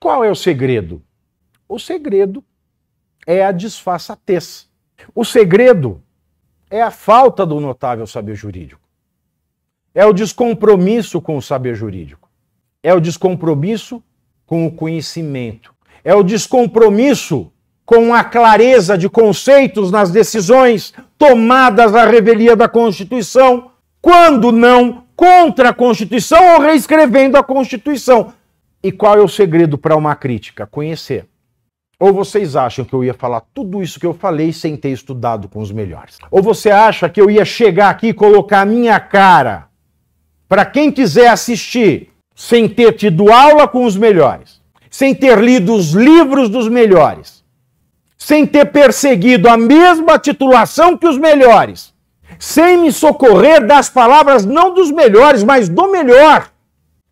Qual é o segredo? O segredo é a disfarçatez. O segredo é a falta do notável saber jurídico. É o descompromisso com o saber jurídico. É o descompromisso com o conhecimento. É o descompromisso com a clareza de conceitos nas decisões tomadas à revelia da Constituição, quando não contra a Constituição ou reescrevendo a Constituição. E qual é o segredo para uma crítica? Conhecer. Ou vocês acham que eu ia falar tudo isso que eu falei sem ter estudado com os melhores? Ou você acha que eu ia chegar aqui e colocar a minha cara para quem quiser assistir sem ter tido aula com os melhores, sem ter lido os livros dos melhores, sem ter perseguido a mesma titulação que os melhores, sem me socorrer das palavras não dos melhores, mas do melhor?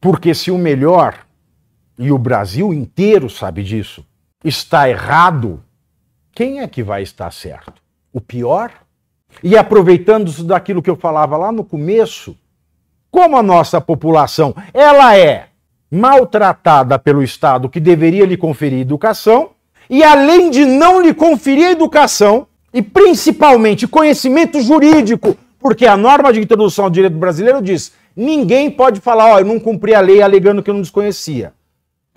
Porque se o melhor e o Brasil inteiro sabe disso, está errado, quem é que vai estar certo? O pior? E aproveitando-se daquilo que eu falava lá no começo, como a nossa população ela é maltratada pelo Estado que deveria lhe conferir educação, e além de não lhe conferir educação, e principalmente conhecimento jurídico, porque a norma de introdução ao direito brasileiro diz: ninguém pode falar, ó, oh, eu não cumpri a lei alegando que eu não desconhecia.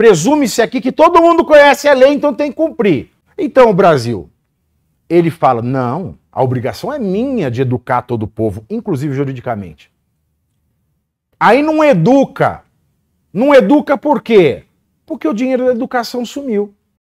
Presume-se aqui que todo mundo conhece a lei, então tem que cumprir. Então, o Brasil, ele fala: não, a obrigação é minha de educar todo o povo, inclusive juridicamente. Aí não educa. Não educa por quê? Porque o dinheiro da educação sumiu.